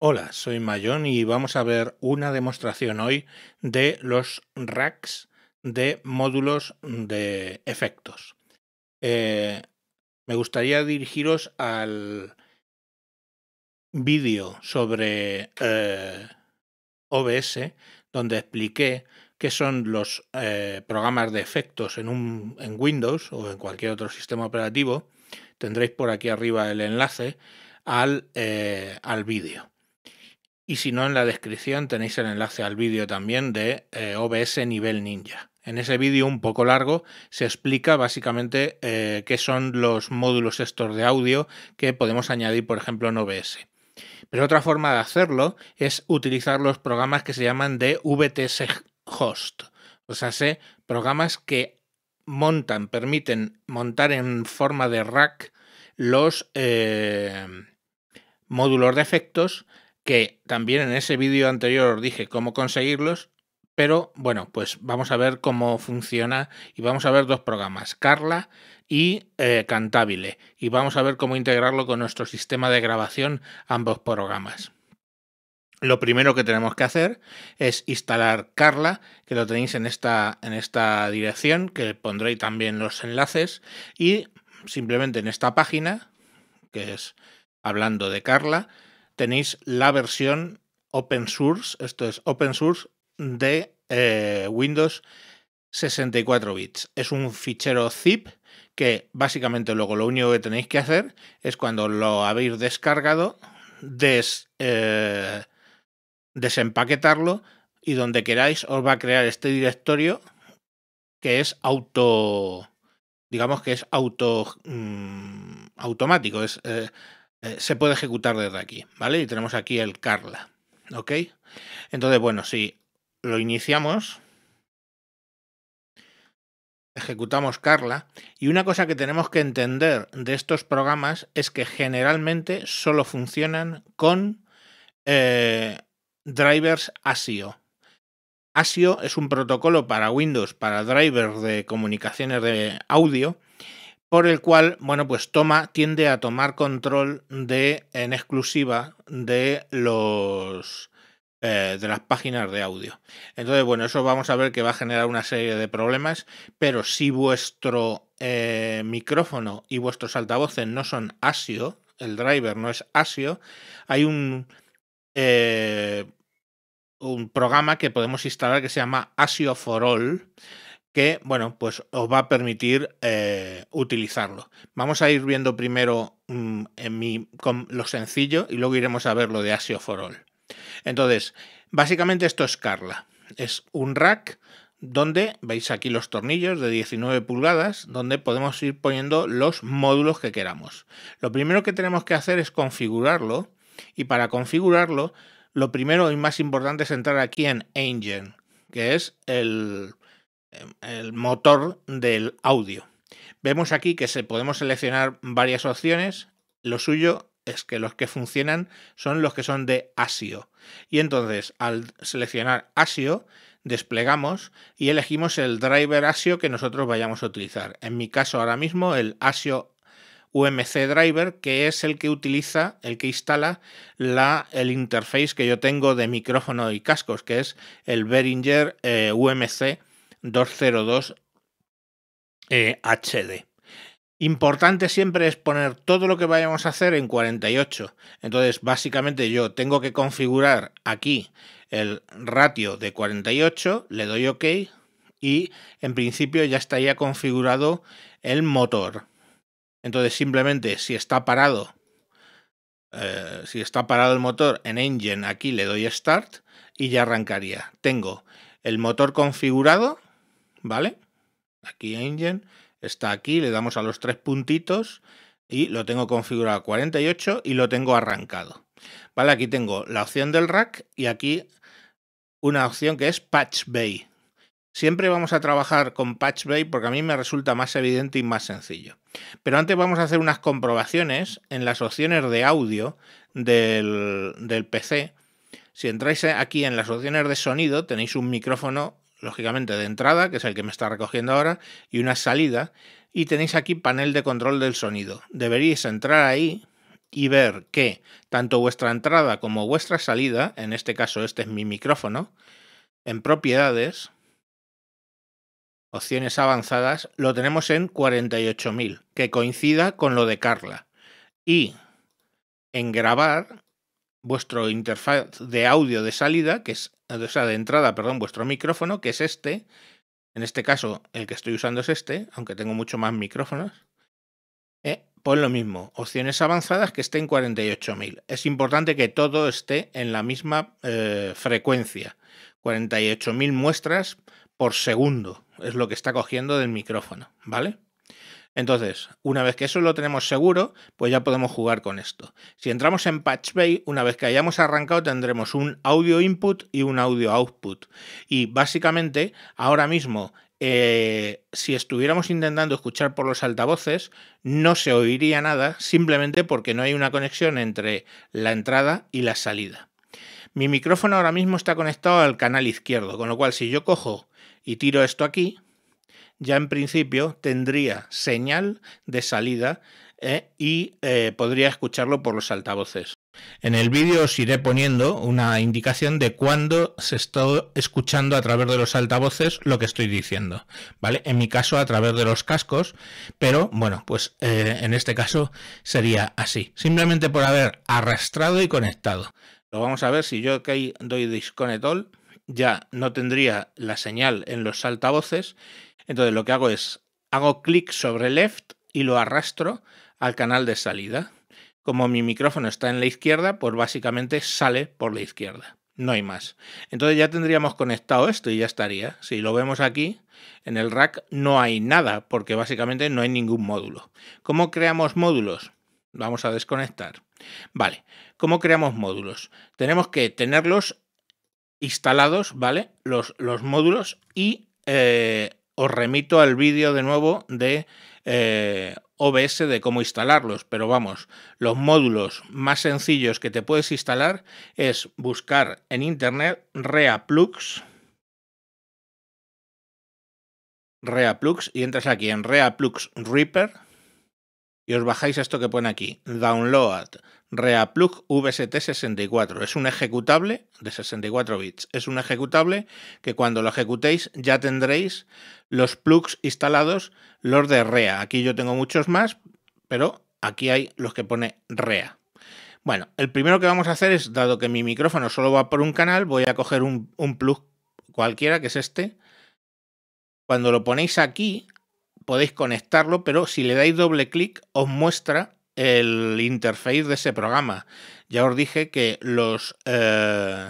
Hola, soy Mayón y vamos a ver una demostración hoy de los racks de módulos de efectos. Eh, me gustaría dirigiros al vídeo sobre eh, OBS donde expliqué qué son los eh, programas de efectos en, Windows o en cualquier otro sistema operativo. Tendréis por aquí arriba el enlace al, al vídeo. Y si no, en la descripción tenéis el enlace al vídeo también de eh, OBS nivel ninja. En ese vídeo un poco largo se explica básicamente eh, qué son los módulos estos de audio que podemos añadir, por ejemplo, en OBS. Pero otra forma de hacerlo es utilizar los programas que se llaman de VTS Host. O sea, programas que montan, permiten montar en forma de rack los eh, módulos de efectos que también en ese vídeo anterior os dije cómo conseguirlos, pero bueno, pues vamos a ver cómo funciona y vamos a ver dos programas, Carla y eh, Cantabile, y vamos a ver cómo integrarlo con nuestro sistema de grabación, ambos programas. Lo primero que tenemos que hacer es instalar Carla, que lo tenéis en esta, en esta dirección, que pondré también los enlaces, y simplemente en esta página, que es hablando de Carla, tenéis la versión open source, esto es open source de eh, Windows 64 bits. Es un fichero zip que básicamente luego lo único que tenéis que hacer es cuando lo habéis descargado, des, eh, desempaquetarlo y donde queráis os va a crear este directorio que es auto, digamos que es auto mm, automático, es eh, eh, se puede ejecutar desde aquí, ¿vale? Y tenemos aquí el Carla, ¿ok? Entonces, bueno, si lo iniciamos, ejecutamos Carla, y una cosa que tenemos que entender de estos programas es que generalmente solo funcionan con eh, drivers ASIO. ASIO es un protocolo para Windows, para drivers de comunicaciones de audio, por el cual, bueno, pues toma, tiende a tomar control de, en exclusiva, de los eh, de las páginas de audio. Entonces, bueno, eso vamos a ver que va a generar una serie de problemas, pero si vuestro eh, micrófono y vuestros altavoces no son ASIO, el driver no es ASIO, hay un eh, un programa que podemos instalar que se llama ASIO for All que, bueno, pues os va a permitir eh, utilizarlo. Vamos a ir viendo primero mm, en con lo sencillo y luego iremos a ver lo de Asio for All. Entonces, básicamente esto es Carla. Es un rack donde veis aquí los tornillos de 19 pulgadas, donde podemos ir poniendo los módulos que queramos. Lo primero que tenemos que hacer es configurarlo y para configurarlo, lo primero y más importante es entrar aquí en Engine, que es el Em, el motor del audio. Vemos aquí que se podemos seleccionar varias opciones. Lo suyo es que los que funcionan son los que son de ASIO. Y entonces al seleccionar ASIO desplegamos y elegimos el driver ASIO que nosotros vayamos a utilizar. En mi caso ahora mismo el ASIO UMC driver, que es el que utiliza, el que instala la, el interface que yo tengo de micrófono y cascos, que es el Behringer eh, UMC 202 eh, HD. Importante siempre es poner todo lo que vayamos a hacer en 48. Entonces, básicamente yo tengo que configurar aquí el ratio de 48, le doy OK y en principio ya estaría configurado el motor. Entonces, simplemente si está parado, eh, si está parado el motor en Engine, aquí le doy Start y ya arrancaría. Tengo el motor configurado ¿vale? Aquí Engine está aquí, le damos a los tres puntitos y lo tengo configurado a 48 y lo tengo arrancado. Vale, aquí tengo la opción del rack y aquí una opción que es Patch Bay. Siempre vamos a trabajar con Patch Bay porque a mí me resulta más evidente y más sencillo. Pero antes vamos a hacer unas comprobaciones en las opciones de audio del, del PC. Si entráis aquí en las opciones de sonido tenéis un micrófono lógicamente de entrada, que es el que me está recogiendo ahora, y una salida. Y tenéis aquí panel de control del sonido. Deberíais entrar ahí y ver que tanto vuestra entrada como vuestra salida, en este caso este es mi micrófono, en propiedades, opciones avanzadas, lo tenemos en 48.000, que coincida con lo de Carla. Y en grabar vuestro interfaz de audio de salida, que es, o sea, de entrada, perdón, vuestro micrófono, que es este. En este caso, el que estoy usando es este, aunque tengo mucho más micrófonos. Eh, pues lo mismo, opciones avanzadas que estén 48.000. Es importante que todo esté en la misma eh, frecuencia. 48.000 muestras por segundo es lo que está cogiendo del micrófono, ¿vale? Entonces, una vez que eso lo tenemos seguro, pues ya podemos jugar con esto. Si entramos en Patch Bay, una vez que hayamos arrancado tendremos un audio input y un audio output. Y básicamente, ahora mismo eh, si estuviéramos intentando escuchar por los altavoces, no se oiría nada simplemente porque no hay una conexión entre la entrada y la salida. Mi micrófono ahora mismo está conectado al canal izquierdo, con lo cual si yo cojo y tiro esto aquí, ya en principio tendría señal de salida eh, y eh, podría escucharlo por los altavoces. En el vídeo os iré poniendo una indicación de cuándo se está escuchando a través de los altavoces lo que estoy diciendo, ¿vale? En mi caso a través de los cascos, pero bueno, pues eh, en este caso sería así, simplemente por haber arrastrado y conectado. Lo vamos a ver si yo aquí doy disconnect all, ya no tendría la señal en los altavoces entonces lo que hago es, hago clic sobre left y lo arrastro al canal de salida. Como mi micrófono está en la izquierda, pues básicamente sale por la izquierda. No hay más. Entonces ya tendríamos conectado esto y ya estaría. Si lo vemos aquí, en el rack no hay nada, porque básicamente no hay ningún módulo. ¿Cómo creamos módulos? Vamos a desconectar. Vale, ¿cómo creamos módulos? Tenemos que tenerlos instalados, ¿vale? Los, módulos y eh, os remito al vídeo de nuevo de eh, OBS de cómo instalarlos, pero vamos, los módulos más sencillos que te puedes instalar es buscar en internet ReaPlux. ReaPlux y entras aquí en ReaPlux Reaper y os bajáis esto que pone aquí, download Reaplug VST64. Es un ejecutable de 64 bits. Es un ejecutable que cuando lo ejecutéis ya tendréis los plugs instalados, los de REA. Aquí yo tengo muchos más, pero aquí hay los que pone REA. Bueno, el primero que vamos a hacer es, dado que mi micrófono solo va por un canal, voy a coger un, un plug cualquiera, que es este. Cuando lo ponéis aquí, podéis conectarlo, pero si le dais doble clic os muestra el interface de ese programa. Ya os dije que los... Eh,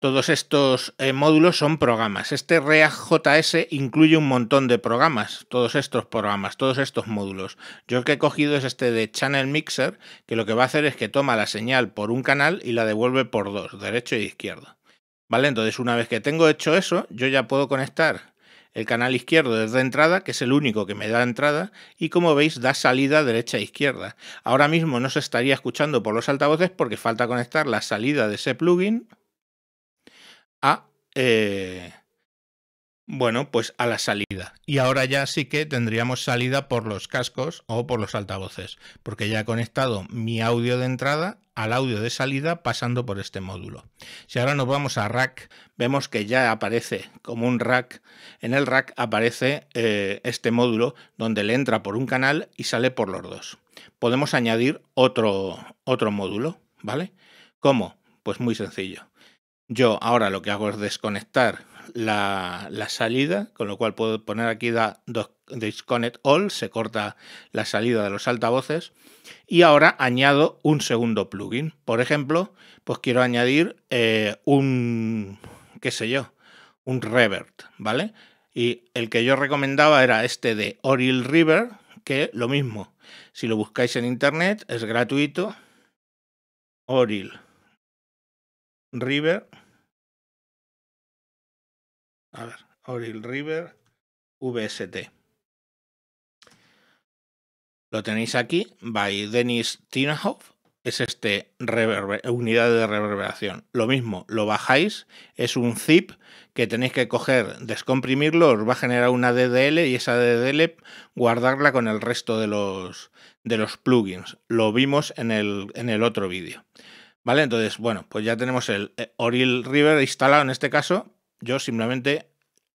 todos estos eh, módulos son programas. Este React.js incluye un montón de programas, todos estos programas, todos estos módulos. Yo el que he cogido es este de Channel Mixer, que lo que va a hacer es que toma la señal por un canal y la devuelve por dos, derecho e izquierdo. ¿Vale? Entonces, una vez que tengo hecho eso, yo ya puedo conectar el canal izquierdo es de entrada, que es el único que me da entrada, y como veis da salida derecha e izquierda. Ahora mismo no se estaría escuchando por los altavoces porque falta conectar la salida de ese plugin a, eh, bueno, pues a la salida. Y ahora ya sí que tendríamos salida por los cascos o por los altavoces, porque ya he conectado mi audio de entrada al audio de salida pasando por este módulo. Si ahora nos vamos a rack, vemos que ya aparece como un rack. En el rack aparece eh, este módulo donde le entra por un canal y sale por los dos. Podemos añadir otro, otro módulo, ¿vale? ¿Cómo? Pues muy sencillo. Yo ahora lo que hago es desconectar la, salida, con lo cual puedo poner aquí da disconnect all, se corta la salida de los altavoces. Y ahora añado un segundo plugin. Por ejemplo, pues quiero añadir eh, un, qué sé yo, un revert, ¿vale? Y el que yo recomendaba era este de Oril River, que lo mismo, si lo buscáis en internet, es gratuito. Oril River a ver, Oril River VST. Lo tenéis aquí, by Denis Tinahoff. Es este unidad de reverberación. Lo mismo, lo bajáis, es un zip que tenéis que coger, descomprimirlo, os va a generar una DDL y esa DDL guardarla con el resto de los, de los plugins. Lo vimos en el, en el otro vídeo. ¿Vale? Entonces, bueno, pues ya tenemos el eh, Oril River instalado en este caso, yo simplemente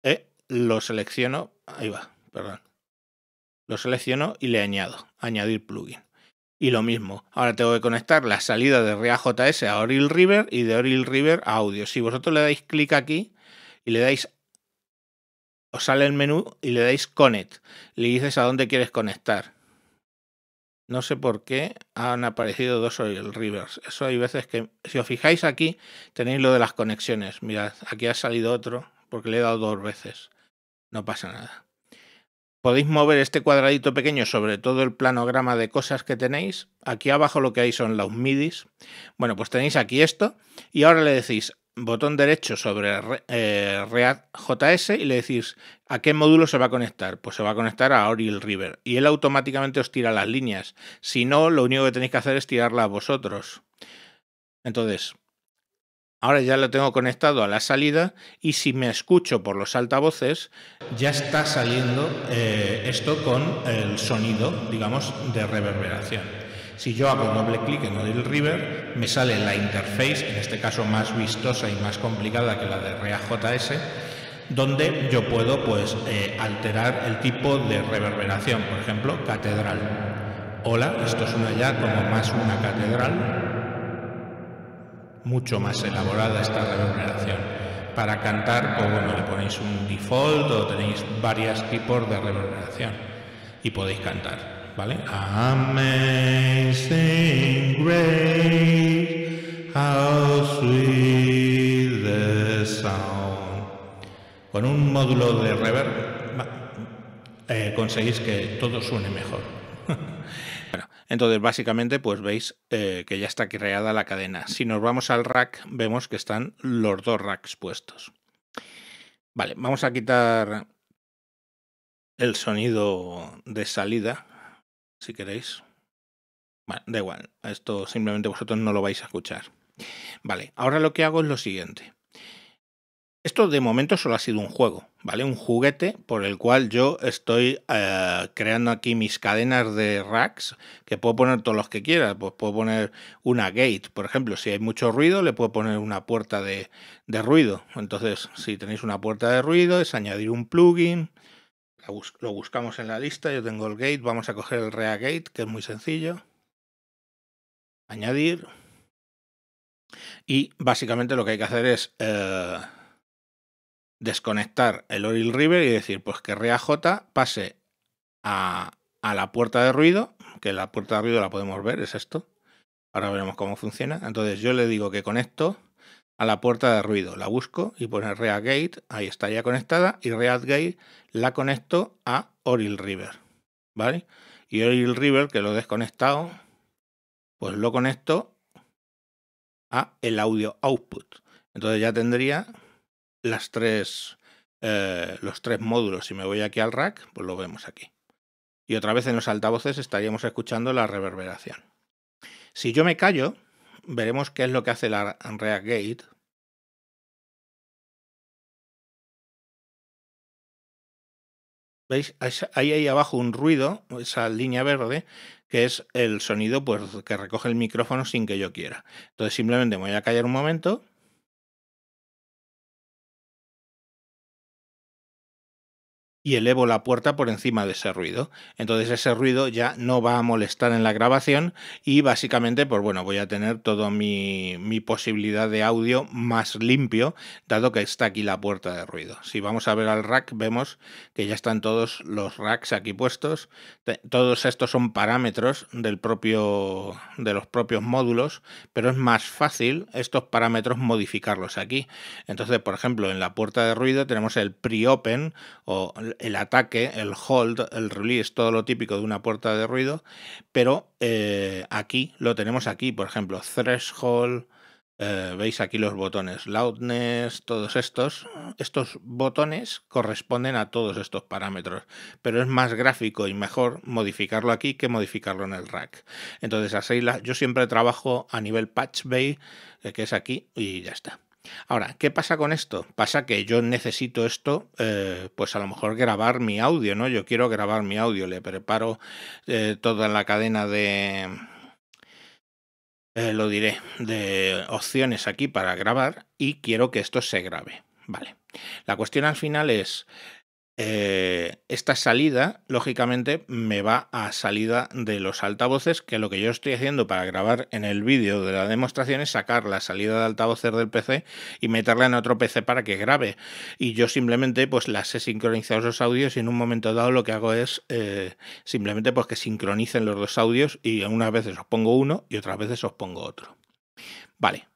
eh, lo selecciono. Ahí va, perdón. Lo selecciono y le añado. Añadir plugin. Y lo mismo, ahora tengo que conectar la salida de ReaJS a Oril River y de Oril River a audio. Si vosotros le dais clic aquí y le dais, os sale el menú y le dais Connect, le dices a dónde quieres conectar no sé por qué han aparecido dos el rivers. Eso hay veces que, si os fijáis aquí, tenéis lo de las conexiones. Mirad, aquí ha salido otro porque le he dado dos veces. No pasa nada. Podéis mover este cuadradito pequeño sobre todo el planograma de cosas que tenéis. Aquí abajo lo que hay son los midis. Bueno, pues tenéis aquí esto y ahora le decís botón derecho sobre eh, JS y le decís a qué módulo se va a conectar. Pues se va a conectar a Oriel River y él automáticamente os tira las líneas. Si no, lo único que tenéis que hacer es tirarla a vosotros. Entonces, ahora ya lo tengo conectado a la salida y si me escucho por los altavoces, ya está saliendo eh, esto con el sonido, digamos, de reverberación. Si yo hago doble clic en Odile River, me sale la interface, en este caso más vistosa y más complicada que la de ReaJS, donde yo puedo pues, eh, alterar el tipo de reverberación, por ejemplo, catedral. Hola, esto suena ya como más una catedral, mucho más elaborada esta reverberación para cantar, pues, o le ponéis un default o tenéis varios tipos de reverberación y podéis cantar. ¿Vale? Con un módulo de reverb eh, conseguís que todo suene mejor. entonces, básicamente, pues veis eh, que ya está creada la cadena. Si nos vamos al rack, vemos que están los dos racks puestos. Vale, vamos a quitar el sonido de salida si queréis. Bueno, da igual, esto simplemente vosotros no lo vais a escuchar. Vale, ahora lo que hago es lo siguiente. Esto de momento solo ha sido un juego, ¿vale? Un juguete por el cual yo estoy eh, creando aquí mis cadenas de racks, que puedo poner todos los que quiera. Pues puedo poner una gate, por ejemplo. Si hay mucho ruido, le puedo poner una puerta de, de ruido. Entonces, si tenéis una puerta de ruido, es añadir un plugin, lo buscamos en la lista, yo tengo el gate, vamos a coger el rea gate, que es muy sencillo. Añadir. Y básicamente lo que hay que hacer es eh, desconectar el Oril River y decir, pues que rea J pase a, a la puerta de ruido, que la puerta de ruido la podemos ver, es esto. Ahora veremos cómo funciona. Entonces yo le digo que conecto a la puerta de ruido. La busco y pone React Gate, ahí está ya conectada, y React Gate la conecto a Oril River. ¿Vale? Y oriel River, que lo he desconectado, pues lo conecto a el audio output. Entonces ya tendría las tres, eh, los tres módulos. Si me voy aquí al rack, pues lo vemos aquí. Y otra vez en los altavoces estaríamos escuchando la reverberación. Si yo me callo, veremos qué es lo que hace la React Gate. ¿Veis? Hay ahí abajo un ruido, esa línea verde, que es el sonido pues, que recoge el micrófono sin que yo quiera. Entonces simplemente me voy a callar un momento. y elevo la puerta por encima de ese ruido. Entonces ese ruido ya no va a molestar en la grabación y básicamente pues bueno voy a tener toda mi, posibilidad de audio más limpio dado que está aquí la puerta de ruido. Si vamos a ver al rack vemos que ya están todos los racks aquí puestos. todos estos son parámetros del propio, de los propios módulos pero es más fácil estos parámetros modificarlos aquí. Entonces por ejemplo en la puerta de ruido tenemos el pre-open o el ataque, el hold, el release, todo lo típico de una puerta de ruido, pero eh, aquí lo tenemos aquí, por ejemplo, threshold, eh, veis aquí los botones loudness, todos estos, estos botones corresponden a todos estos parámetros, pero es más gráfico y mejor modificarlo aquí que modificarlo en el rack. Entonces a la, yo siempre trabajo a nivel patch bay, eh, que es aquí, y ya está. Ahora, ¿qué pasa con esto? Pasa que yo necesito esto, eh, pues a lo mejor grabar mi audio, ¿no? Yo quiero grabar mi audio, le preparo eh, toda la cadena de... Eh, lo diré, de opciones aquí para grabar y quiero que esto se grabe. Vale. La cuestión al final es, eh, esta salida, lógicamente, me va a salida de los altavoces, que lo que yo estoy haciendo para grabar en el vídeo de la demostración es sacar la salida de altavoces del PC y meterla en otro PC para que grabe. Y yo simplemente pues las he sincronizado los audios y en un momento dado lo que hago es eh, simplemente pues que sincronicen los dos audios y unas veces os pongo uno y otras veces os pongo otro. Vale,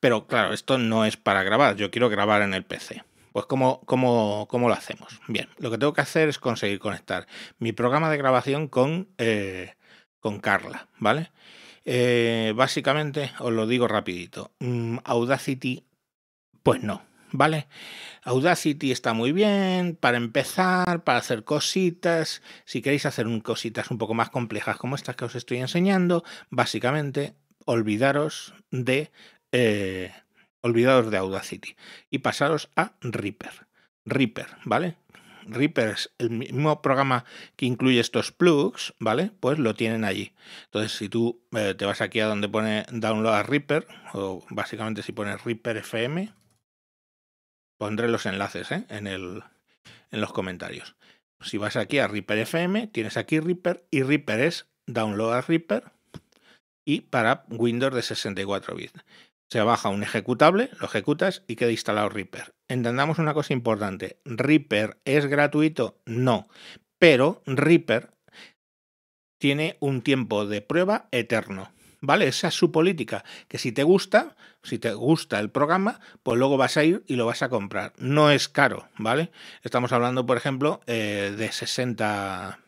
pero claro, esto no es para grabar, yo quiero grabar en el PC. Pues ¿cómo, lo hacemos? Bien, lo que tengo que hacer es conseguir conectar mi programa de grabación con, eh, con Carla, ¿vale? Eh, básicamente, os lo digo rapidito, mm, Audacity, pues no, ¿vale? Audacity está muy bien para empezar, para hacer cositas. Si queréis hacer un, cositas un poco más complejas como estas que os estoy enseñando, básicamente olvidaros de, eh, Olvidados de Audacity y pasaros a Reaper. Reaper, ¿vale? Reaper es el mismo programa que incluye estos plugs, ¿vale? Pues lo tienen allí. Entonces, si tú eh, te vas aquí a donde pone download a Reaper, o básicamente si pones Reaper FM, pondré los enlaces ¿eh? en, en los comentarios. Si vas aquí a Reaper FM, tienes aquí Reaper y Reaper es download a Reaper y para Windows de 64 bits. Se baja un ejecutable, lo ejecutas y queda instalado Reaper. Entendamos una cosa importante. ¿Reaper es gratuito? No. Pero Reaper tiene un tiempo de prueba eterno. ¿Vale? Esa es su política. Que si te gusta, si te gusta el programa, pues luego vas a ir y lo vas a comprar. No es caro, ¿vale? Estamos hablando, por ejemplo, eh, de 60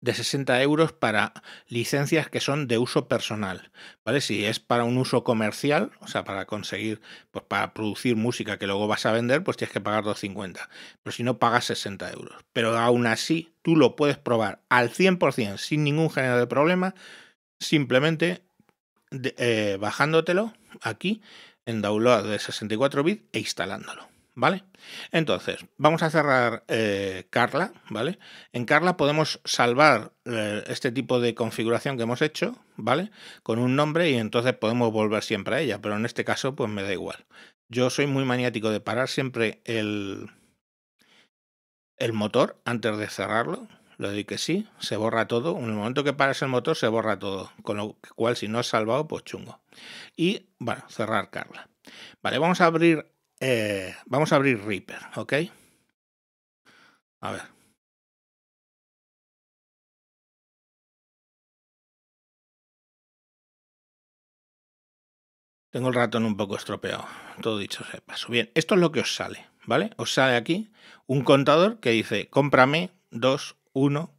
de 60 euros para licencias que son de uso personal, ¿vale? Si es para un uso comercial, o sea, para conseguir, pues para producir música que luego vas a vender, pues tienes que pagar 2,50, pero si no pagas 60 euros. Pero aún así, tú lo puedes probar al 100%, sin ningún género de problema, simplemente eh, bajándotelo aquí en download de 64 bits e instalándolo. ¿vale? Entonces, vamos a cerrar eh, Carla, ¿vale? En Carla podemos salvar eh, este tipo de configuración que hemos hecho, ¿vale? Con un nombre y entonces podemos volver siempre a ella, pero en este caso pues me da igual. Yo soy muy maniático de parar siempre el, el motor antes de cerrarlo, Lo doy que sí, se borra todo. En el momento que paras el motor, se borra todo. Con lo cual, si no es salvado, pues chungo. Y bueno, cerrar Carla. Vale, vamos a abrir eh, vamos a abrir Reaper, ¿ok? A ver. Tengo el ratón un poco estropeado, todo dicho se pasó Bien, esto es lo que os sale, ¿vale? Os sale aquí un contador que dice, cómprame 2, 1,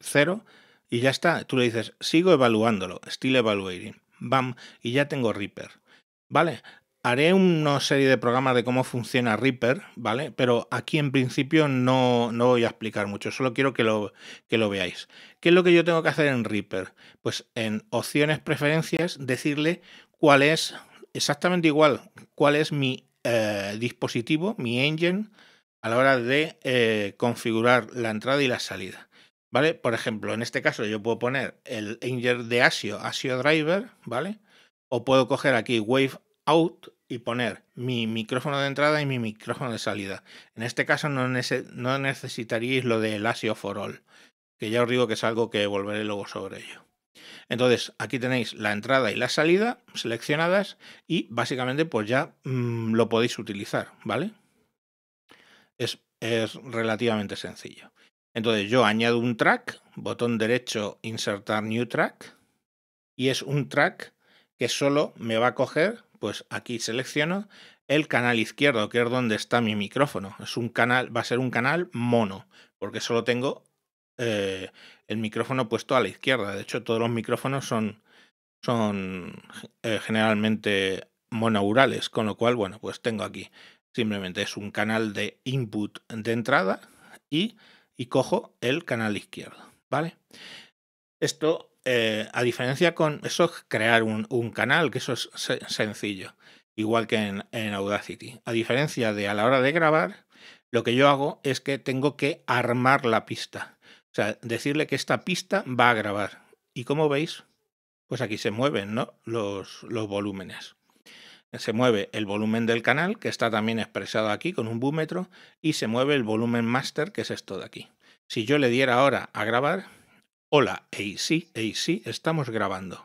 0 y ya está. Tú le dices, sigo evaluándolo, still evaluating, bam, y ya tengo Reaper, ¿vale? Haré una serie de programas de cómo funciona Reaper, ¿vale? Pero aquí en principio no, no voy a explicar mucho, solo quiero que lo, que lo veáis. ¿Qué es lo que yo tengo que hacer en Reaper? Pues en opciones preferencias decirle cuál es, exactamente igual, cuál es mi eh, dispositivo, mi engine, a la hora de eh, configurar la entrada y la salida. ¿Vale? Por ejemplo, en este caso yo puedo poner el engine de ASIO, ASIO Driver, ¿vale? O puedo coger aquí Wave out y poner mi micrófono de entrada y mi micrófono de salida. En este caso no, necesitaríais lo del ASIO for all, que ya os digo que es algo que volveré luego sobre ello. Entonces, aquí tenéis la entrada y la salida seleccionadas y básicamente pues ya mm, lo podéis utilizar, ¿vale? Es, es relativamente sencillo. Entonces yo añado un track, botón derecho, insertar new track, y es un track que solo me va a coger pues aquí selecciono el canal izquierdo, que es donde está mi micrófono. Es un canal, va a ser un canal mono, porque solo tengo eh, el micrófono puesto a la izquierda. De hecho, todos los micrófonos son, son eh, generalmente monaurales, con lo cual, bueno, pues tengo aquí. Simplemente es un canal de input de entrada y, y cojo el canal izquierdo, ¿vale? Esto eh, a diferencia con eso, crear un, canal, que eso es sencillo, igual que en, Audacity. A diferencia de a la hora de grabar, lo que yo hago es que tengo que armar la pista. O sea, decirle que esta pista va a grabar. Y como veis, pues aquí se mueven ¿no? los, los volúmenes. Se mueve el volumen del canal, que está también expresado aquí con un búmetro, y se mueve el volumen master, que es esto de aquí. Si yo le diera ahora a grabar, Hola, hey sí, sí, estamos grabando.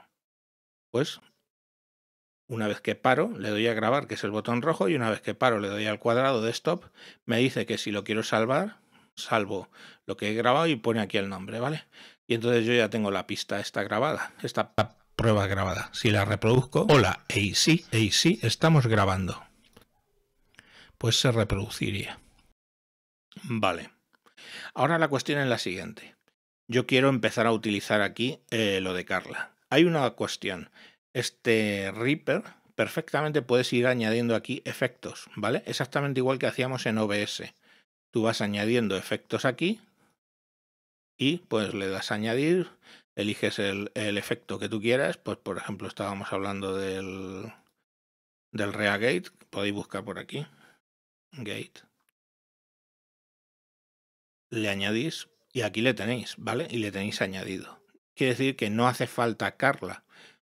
Pues una vez que paro, le doy a grabar, que es el botón rojo, y una vez que paro, le doy al cuadrado de stop, me dice que si lo quiero salvar, salvo lo que he grabado y pone aquí el nombre, ¿vale? Y entonces yo ya tengo la pista esta grabada, esta prueba grabada. Si la reproduzco, hola, hey sí, sí, estamos grabando. Pues se reproduciría. Vale. Ahora la cuestión es la siguiente yo quiero empezar a utilizar aquí eh, lo de Carla. Hay una cuestión. Este Reaper perfectamente puedes ir añadiendo aquí efectos, ¿vale? Exactamente igual que hacíamos en OBS. Tú vas añadiendo efectos aquí y pues le das añadir, eliges el, efecto que tú quieras, pues por ejemplo estábamos hablando del, ReaGate. podéis buscar por aquí, Gate. Le añadís y aquí le tenéis, ¿vale? Y le tenéis añadido. Quiere decir que no hace falta Carla.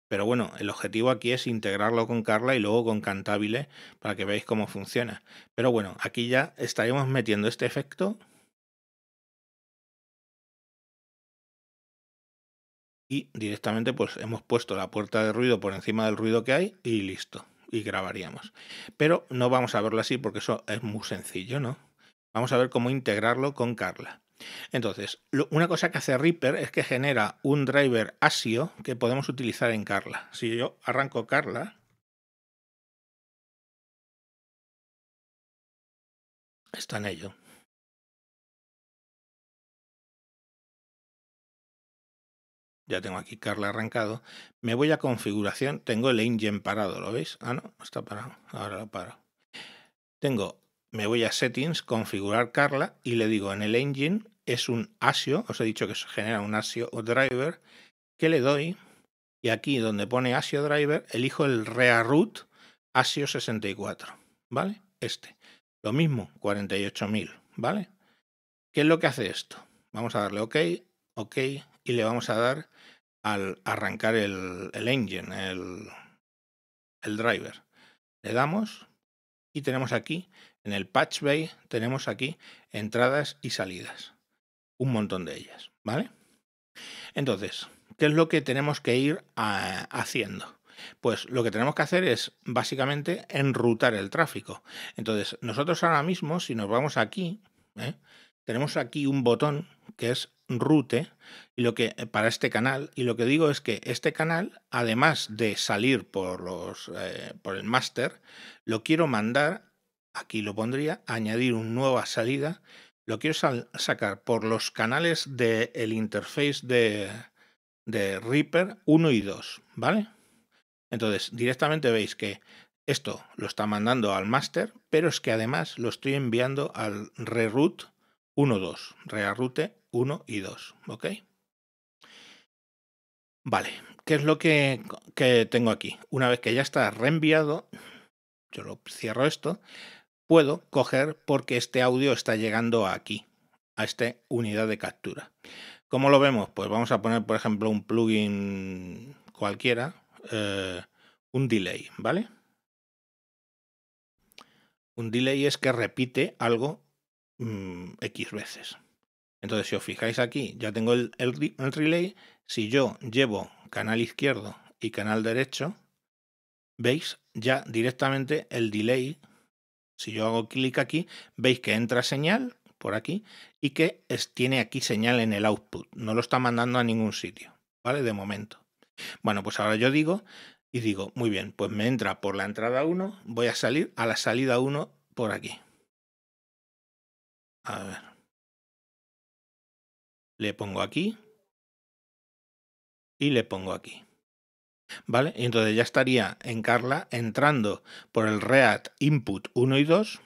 Pero bueno, el objetivo aquí es integrarlo con Carla y luego con Cantabile para que veáis cómo funciona. Pero bueno, aquí ya estaríamos metiendo este efecto. Y directamente pues hemos puesto la puerta de ruido por encima del ruido que hay y listo. Y grabaríamos. Pero no vamos a verlo así porque eso es muy sencillo, ¿no? Vamos a ver cómo integrarlo con Carla. Entonces, una cosa que hace Reaper es que genera un driver ASIO que podemos utilizar en Carla. Si yo arranco Carla, está en ello. Ya tengo aquí Carla arrancado. Me voy a configuración. Tengo el engine parado, ¿lo veis? Ah, no, está parado. Ahora lo paro. Tengo, me voy a settings, configurar Carla y le digo en el engine es un ASIO, os he dicho que se genera un ASIO o driver, que le doy y aquí donde pone ASIO driver elijo el root ASIO 64, ¿vale? Este. Lo mismo, 48.000, ¿vale? ¿Qué es lo que hace esto? Vamos a darle OK, OK y le vamos a dar al arrancar el, engine, el driver. Le damos y tenemos aquí, en el patch bay, tenemos aquí entradas y salidas un montón de ellas, ¿vale? Entonces, ¿qué es lo que tenemos que ir ah, haciendo? Pues lo que tenemos que hacer es básicamente enrutar el tráfico. Entonces, nosotros ahora mismo, si nos vamos aquí, ¿eh? tenemos aquí un botón que es route y lo que eh, para este canal y lo que digo es que este canal además de salir por los eh, por el máster lo quiero mandar aquí lo pondría añadir una nueva salida lo quiero sacar por los canales del interface de, de Reaper 1 y 2, ¿vale? Entonces, directamente veis que esto lo está mandando al master, pero es que además lo estoy enviando al reroute 1, 2, reroute 1 y 2, ¿ok? Vale, ¿qué es lo que, que tengo aquí? Una vez que ya está reenviado, yo lo cierro esto, puedo coger porque este audio está llegando aquí, a esta unidad de captura. ¿Cómo lo vemos? Pues vamos a poner, por ejemplo, un plugin cualquiera, eh, un delay, ¿vale? Un delay es que repite algo mm, X veces. Entonces, si os fijáis aquí, ya tengo el relay. Si yo llevo canal izquierdo y canal derecho, veis ya directamente el delay si yo hago clic aquí, veis que entra señal por aquí y que es, tiene aquí señal en el output. No lo está mandando a ningún sitio, ¿vale? De momento. Bueno, pues ahora yo digo y digo, muy bien, pues me entra por la entrada 1, voy a salir a la salida 1 por aquí. A ver. Le pongo aquí y le pongo aquí. ¿Vale? Y entonces ya estaría en Carla entrando por el React Input 1 y 2,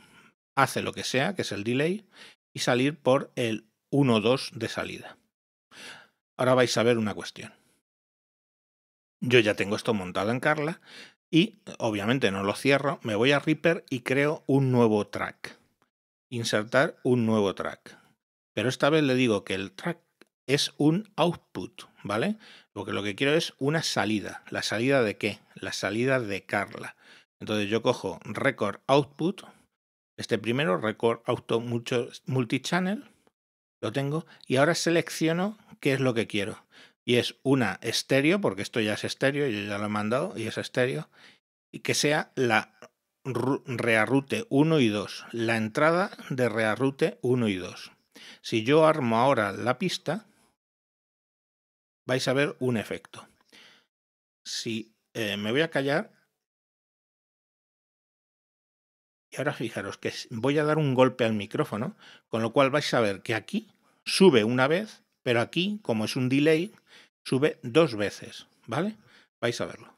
hace lo que sea, que es el delay, y salir por el 1, 2 de salida. Ahora vais a ver una cuestión. Yo ya tengo esto montado en Carla y obviamente no lo cierro, me voy a Reaper y creo un nuevo track. Insertar un nuevo track. Pero esta vez le digo que el track es un output, ¿vale? Porque lo que quiero es una salida. ¿La salida de qué? La salida de Carla. Entonces yo cojo record output, este primero, record auto multichannel, lo tengo, y ahora selecciono qué es lo que quiero. Y es una estéreo, porque esto ya es estéreo, yo ya lo he mandado y es estéreo, y que sea la rearrute 1 y 2, la entrada de rearrute 1 y 2. Si yo armo ahora la pista, vais a ver un efecto. Si eh, me voy a callar, y ahora fijaros que voy a dar un golpe al micrófono, con lo cual vais a ver que aquí sube una vez, pero aquí, como es un delay, sube dos veces, ¿vale? Vais a verlo.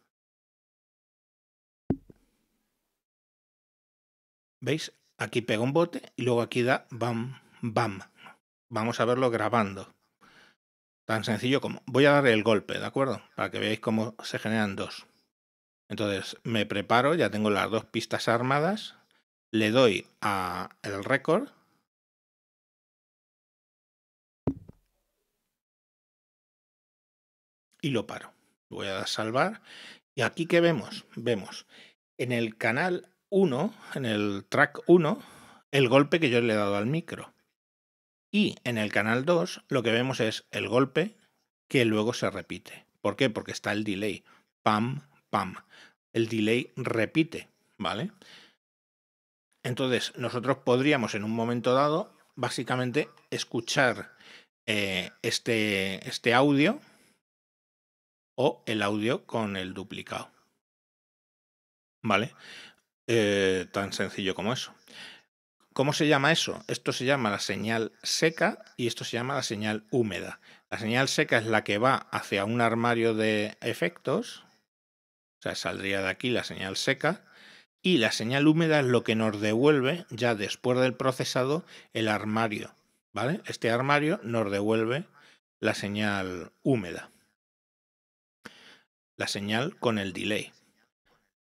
¿Veis? Aquí pego un bote y luego aquí da bam, bam. Vamos a verlo grabando. Tan sencillo como voy a darle el golpe, ¿de acuerdo? Para que veáis cómo se generan dos. Entonces me preparo, ya tengo las dos pistas armadas, le doy a el récord. Y lo paro. Voy a dar salvar. Y aquí que vemos, vemos en el canal 1, en el track 1, el golpe que yo le he dado al micro. Y en el canal 2 lo que vemos es el golpe que luego se repite. ¿Por qué? Porque está el delay. Pam, pam. El delay repite, ¿vale? Entonces, nosotros podríamos en un momento dado, básicamente, escuchar eh, este, este audio o el audio con el duplicado. ¿Vale? Eh, tan sencillo como eso. ¿Cómo se llama eso? Esto se llama la señal seca y esto se llama la señal húmeda. La señal seca es la que va hacia un armario de efectos, o sea, saldría de aquí la señal seca, y la señal húmeda es lo que nos devuelve ya después del procesado el armario, ¿vale? Este armario nos devuelve la señal húmeda, la señal con el delay.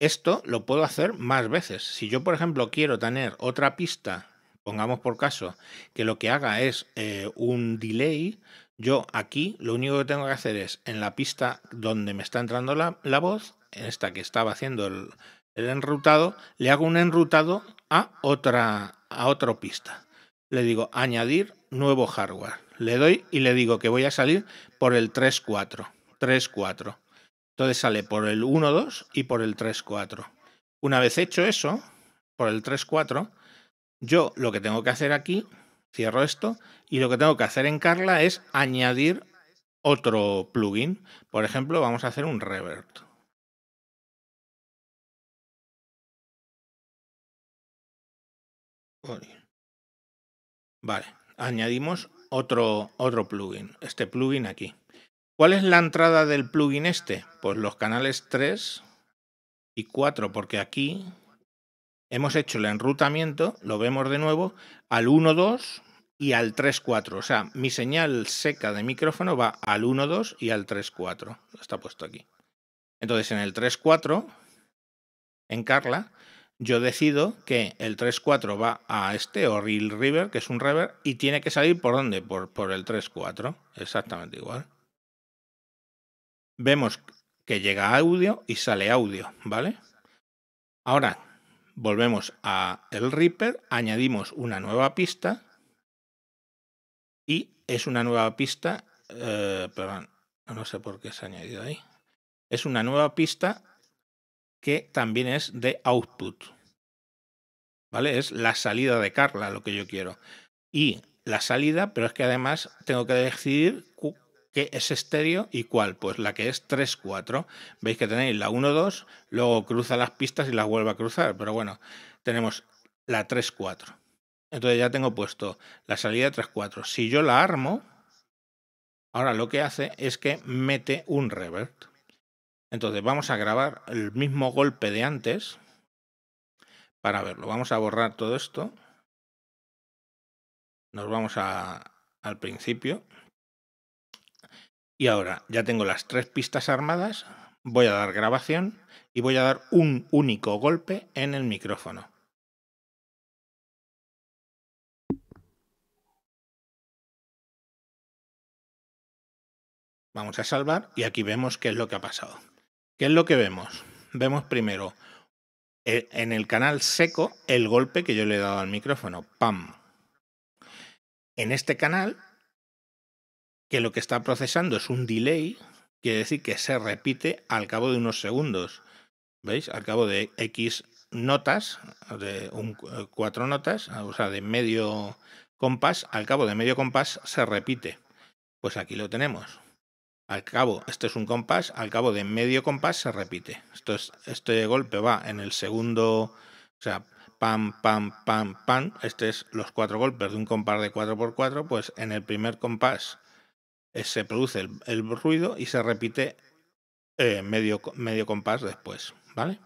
Esto lo puedo hacer más veces. Si yo, por ejemplo, quiero tener otra pista, pongamos por caso, que lo que haga es eh, un delay, yo aquí lo único que tengo que hacer es en la pista donde me está entrando la, voz, en esta que estaba haciendo el, el enrutado, le hago un enrutado a otra, a otra pista. Le digo añadir nuevo hardware. Le doy y le digo que voy a salir por el 3.4. 3.4. Entonces sale por el 1-2 y por el 3-4. Una vez hecho eso, por el 3-4, yo lo que tengo que hacer aquí, cierro esto, y lo que tengo que hacer en Carla es añadir otro plugin. Por ejemplo, vamos a hacer un revert. Vale, añadimos otro, otro plugin, este plugin aquí. ¿Cuál es la entrada del plugin este? Pues los canales 3 y 4, porque aquí hemos hecho el enrutamiento, lo vemos de nuevo, al 1, 2 y al 3, 4. O sea, mi señal seca de micrófono va al 1, 2 y al 3, 4. Está puesto aquí. Entonces, en el 3, 4, en Carla, yo decido que el 3-4 va a este o Real River, que es un reverb, y tiene que salir por dónde? Por, por el 3-4. Exactamente igual vemos que llega audio y sale audio, ¿vale? Ahora volvemos a el Reaper, añadimos una nueva pista y es una nueva pista, eh, perdón, no sé por qué se ha añadido ahí. Es una nueva pista que también es de output. ¿Vale? Es la salida de Carla lo que yo quiero. Y la salida, pero es que además tengo que decidir que es estéreo y cuál. Pues la que es 3-4. Veis que tenéis la 1-2, luego cruza las pistas y las vuelve a cruzar. Pero bueno, tenemos la 3-4. Entonces ya tengo puesto la salida 3-4. Si yo la armo, ahora lo que hace es que mete un revert. Entonces vamos a grabar el mismo golpe de antes para verlo. Vamos a borrar todo esto. Nos vamos a, al principio. Y ahora ya tengo las tres pistas armadas, voy a dar grabación y voy a dar un único golpe en el micrófono. Vamos a salvar y aquí vemos qué es lo que ha pasado. ¿Qué es lo que vemos? Vemos primero eh, en el canal seco el golpe que yo le he dado al micrófono. ¡Pam! En este canal que lo que está procesando es un delay, quiere decir que se repite al cabo de unos segundos. ¿Veis? Al cabo de X notas, de eh, cuatro notas, ah, o sea, de medio compás, al cabo de medio compás se repite. Pues aquí lo tenemos. Al cabo, este es un compás, al cabo de medio compás se repite. Esto este golpe va en el segundo, o sea, pam, pam, pam, pam. Este es los cuatro golpes de un compás de 4x4, pues en el primer compás eh, se produce el, ruido y se repite eh, medio, medio compás después, ¿vale?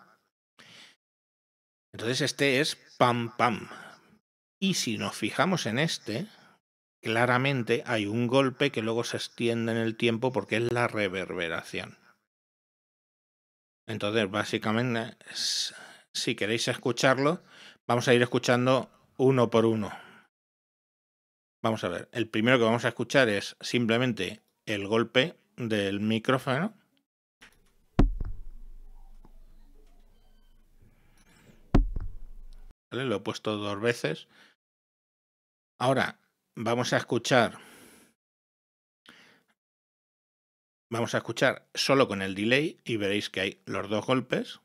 Entonces este es pam pam. Y si nos fijamos en este, claramente hay un golpe que luego se extiende en el tiempo porque es la reverberación. Entonces, básicamente, si queréis escucharlo, vamos a ir escuchando uno por uno. Vamos a ver, el primero que vamos a escuchar es simplemente el golpe del micrófono. Lo he puesto dos veces. Ahora vamos a escuchar. Vamos a escuchar solo con el delay y veréis que hay los dos golpes.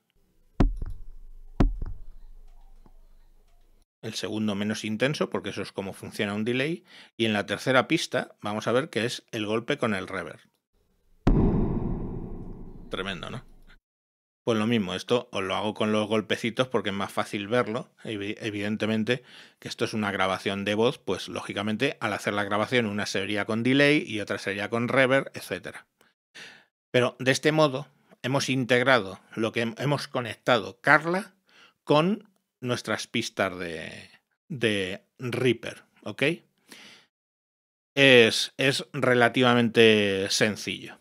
el segundo menos intenso, porque eso es como funciona un delay, y en la tercera pista vamos a ver que es el golpe con el reverb. Tremendo, ¿no? Pues lo mismo, esto os lo hago con los golpecitos porque es más fácil verlo. Evidentemente que esto es una grabación de voz, pues lógicamente al hacer la grabación una sería con delay y otra sería con reverb, etc. Pero de este modo hemos integrado lo que hemos conectado Carla con nuestras pistas de, Reaper, ¿ok? Es, es relativamente sencillo.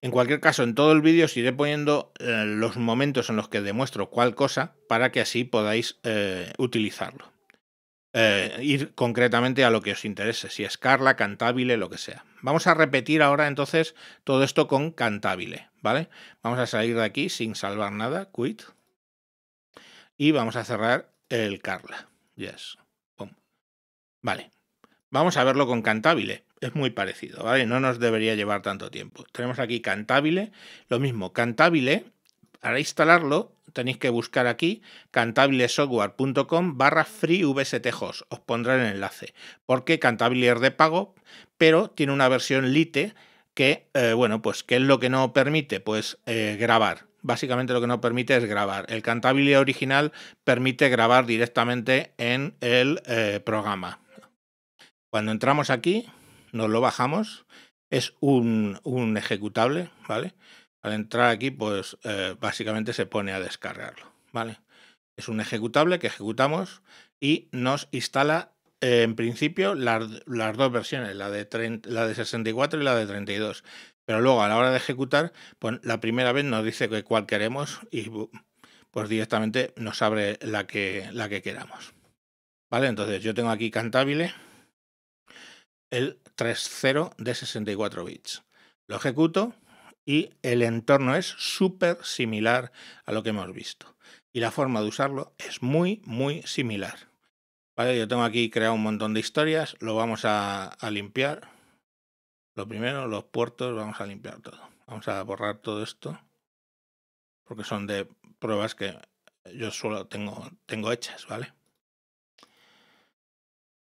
En cualquier caso, en todo el vídeo os iré poniendo eh, los momentos en los que demuestro cuál cosa para que así podáis eh, utilizarlo. Eh, ir concretamente a lo que os interese, si es Carla, Cantabile, lo que sea. Vamos a repetir ahora entonces todo esto con Cantabile, ¿vale? Vamos a salir de aquí sin salvar nada, quit. Y vamos a cerrar el Carla. Yes. Vale. Vamos a verlo con Cantabile. Es muy parecido, ¿vale? No nos debería llevar tanto tiempo. Tenemos aquí Cantabile. Lo mismo, Cantabile, para instalarlo tenéis que buscar aquí cantabilesoftware.com barra freevsthost. Os pondré el enlace. Porque Cantabile es de pago, pero tiene una versión lite que, eh, bueno, pues, ¿qué es lo que no permite? Pues eh, grabar básicamente lo que no permite es grabar. El Cantabile original permite grabar directamente en el eh, programa. Cuando entramos aquí, nos lo bajamos. Es un, ejecutable, ¿vale? Al entrar aquí, pues eh, básicamente se pone a descargarlo, ¿vale? Es un ejecutable que ejecutamos y nos instala eh, en principio las, dos versiones, la de, la de 64 y la de 32. Pero luego a la hora de ejecutar, pues la primera vez nos dice que cuál queremos y pues directamente nos abre la que, la que queramos. ¿Vale? Entonces yo tengo aquí Cantabile, el 3.0 de 64 bits. Lo ejecuto y el entorno es súper similar a lo que hemos visto. Y la forma de usarlo es muy, muy similar. Vale, yo tengo aquí creado un montón de historias, lo vamos a limpiar. Lo primero, los puertos, vamos a limpiar todo. Vamos a borrar todo esto, porque son de pruebas que yo solo tengo, tengo hechas, ¿vale?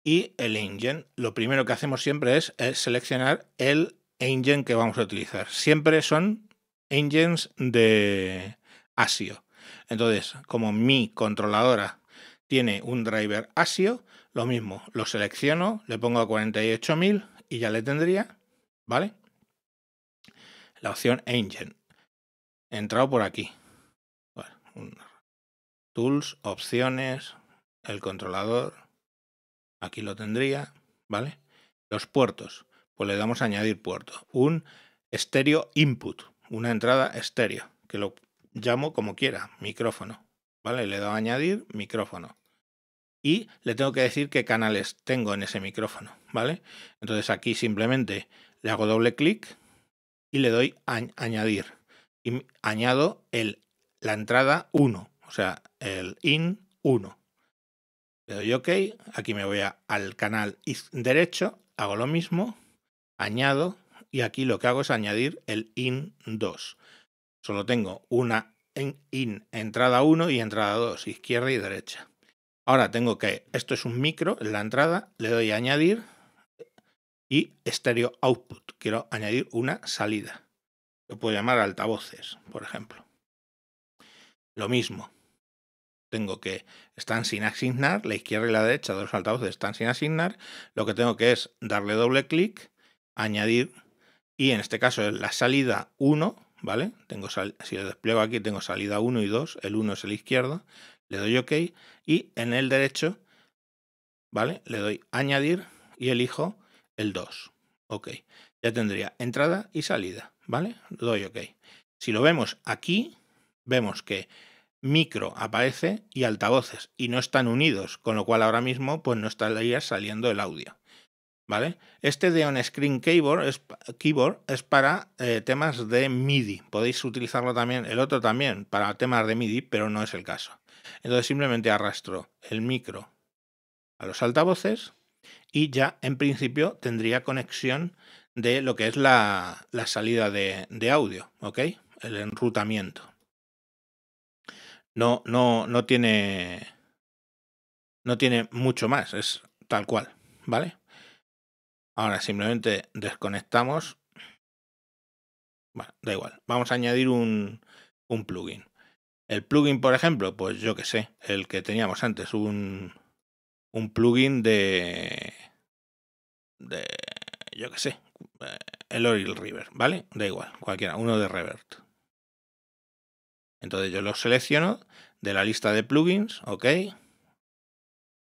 Y el engine, lo primero que hacemos siempre es, es seleccionar el engine que vamos a utilizar. Siempre son engines de ASIO. Entonces, como mi controladora tiene un driver ASIO, lo mismo, lo selecciono, le pongo a 48.000 y ya le tendría. ¿Vale? La opción Engine. entrado por aquí. tools, opciones, el controlador. Aquí lo tendría, ¿vale? Los puertos. Pues le damos a añadir puerto. Un estéreo input, una entrada estéreo, que lo llamo como quiera, micrófono. ¿Vale? Le doy a añadir micrófono. Y le tengo que decir qué canales tengo en ese micrófono, ¿vale? Entonces aquí simplemente le hago doble clic y le doy añadir. Y añado el, la entrada 1, o sea, el in 1. Le doy OK, aquí me voy al canal derecho, hago lo mismo, añado y aquí lo que hago es añadir el in 2. Solo tengo una in, in entrada 1 y entrada 2, izquierda y derecha. Ahora tengo que, esto es un micro en la entrada, le doy añadir y estéreo output. Quiero añadir una salida. Lo puedo llamar altavoces, por ejemplo. Lo mismo. Tengo que están sin asignar, la izquierda y la derecha de los altavoces están sin asignar. Lo que tengo que es darle doble clic, añadir, y en este caso es la salida 1, ¿vale? Tengo si lo despliego aquí, tengo salida 1 y 2, el 1 es el izquierdo, le doy OK, y en el derecho, ¿vale? Le doy añadir y elijo el 2. Ok, ya tendría entrada y salida, ¿vale? Doy ok. Si lo vemos aquí, vemos que micro aparece y altavoces y no están unidos, con lo cual ahora mismo pues no estaría saliendo el audio. ¿Vale? Este de On Screen Keyboard es, keyboard es para eh, temas de MIDI. Podéis utilizarlo también, el otro también, para temas de MIDI, pero no es el caso. Entonces simplemente arrastro el micro a los altavoces y ya en principio tendría conexión de lo que es la, salida de, audio, ¿ok? El enrutamiento. No, no, no tiene. No tiene mucho más, es tal cual, ¿vale? Ahora simplemente desconectamos. Bueno, da igual. Vamos a añadir un, un plugin. El plugin, por ejemplo, pues yo que sé, el que teníamos antes, un, un plugin de, de yo qué sé, eh, el Oriel River, ¿vale? Da igual, cualquiera, uno de Revert. Entonces yo lo selecciono de la lista de plugins, ok.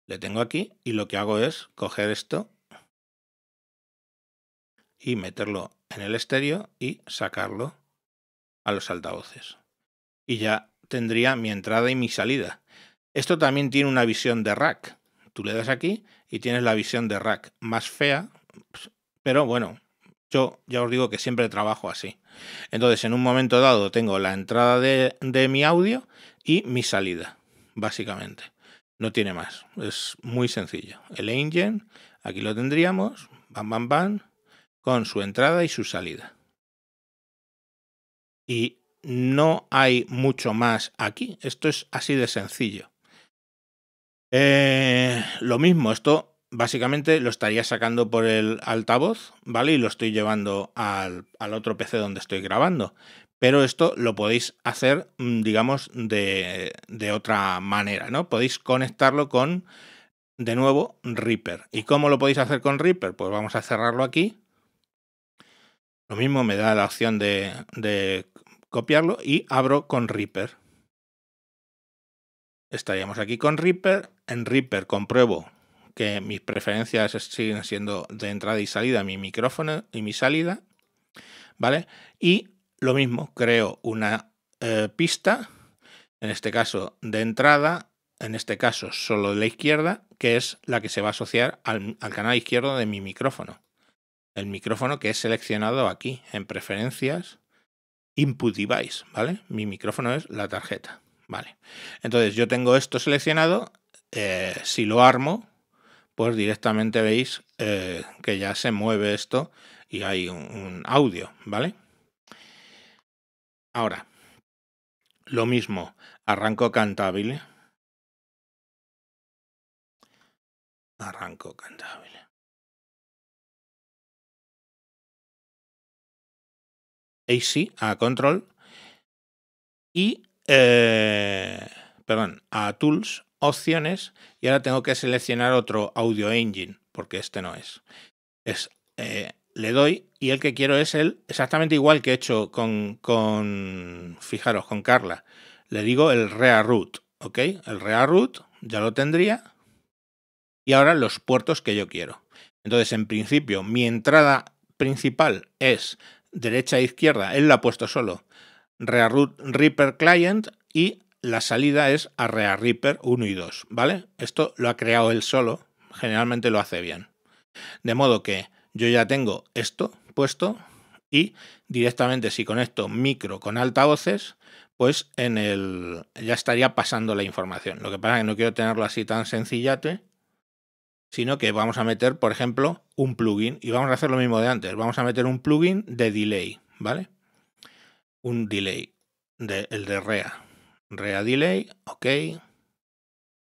Le tengo aquí y lo que hago es coger esto y meterlo en el estéreo y sacarlo a los altavoces. Y ya tendría mi entrada y mi salida. Esto también tiene una visión de rack. Tú le das aquí y tienes la visión de rack más fea, pero bueno, yo ya os digo que siempre trabajo así. Entonces, en un momento dado tengo la entrada de, mi audio y mi salida, básicamente. No tiene más, es muy sencillo. El engine, aquí lo tendríamos, bam, bam, bam, con su entrada y su salida. Y no hay mucho más aquí. Esto es así de sencillo. Eh, lo mismo, esto básicamente lo estaría sacando por el altavoz, ¿vale? Y lo estoy llevando al, otro PC donde estoy grabando. Pero esto lo podéis hacer, mm, digamos, de, otra manera, ¿no? Podéis conectarlo con, de nuevo, Reaper. ¿Y cómo lo podéis hacer con Reaper? Pues vamos a cerrarlo aquí. Lo mismo me da la opción de, de copiarlo y abro con Reaper. Estaríamos aquí con Reaper en Reaper compruebo que mis preferencias siguen siendo de entrada y salida mi micrófono y mi salida, ¿vale? Y lo mismo, creo una eh, pista, en este caso de entrada, en este caso solo de la izquierda, que es la que se va a asociar al, canal izquierdo de mi micrófono. El micrófono que he seleccionado aquí, en preferencias, input device, ¿vale? Mi micrófono es la tarjeta, ¿vale? Entonces yo tengo esto seleccionado eh, si lo armo, pues directamente veis eh, que ya se mueve esto y hay un, audio, ¿vale? Ahora, lo mismo, arranco cantable. Arranco cantabile. AC a control y eh, perdón, a tools opciones y ahora tengo que seleccionar otro audio engine, porque este no es. es eh, le doy y el que quiero es el exactamente igual que he hecho con, con fijaros, con Carla. Le digo el Rear root, ¿ok? El Real root ya lo tendría y ahora los puertos que yo quiero. Entonces, en principio, mi entrada principal es derecha e izquierda, él la ha puesto solo, Real root Reaper Client y la salida es Arrea Reaper 1 y 2, ¿vale? Esto lo ha creado él solo, generalmente lo hace bien. De modo que yo ya tengo esto puesto y directamente si conecto micro con altavoces, pues en el ya estaría pasando la información. Lo que pasa es que no quiero tenerlo así tan sencillate, sino que vamos a meter, por ejemplo, un plugin y vamos a hacer lo mismo de antes. Vamos a meter un plugin de delay, ¿vale? Un delay, de, el de REA rea delay, ok,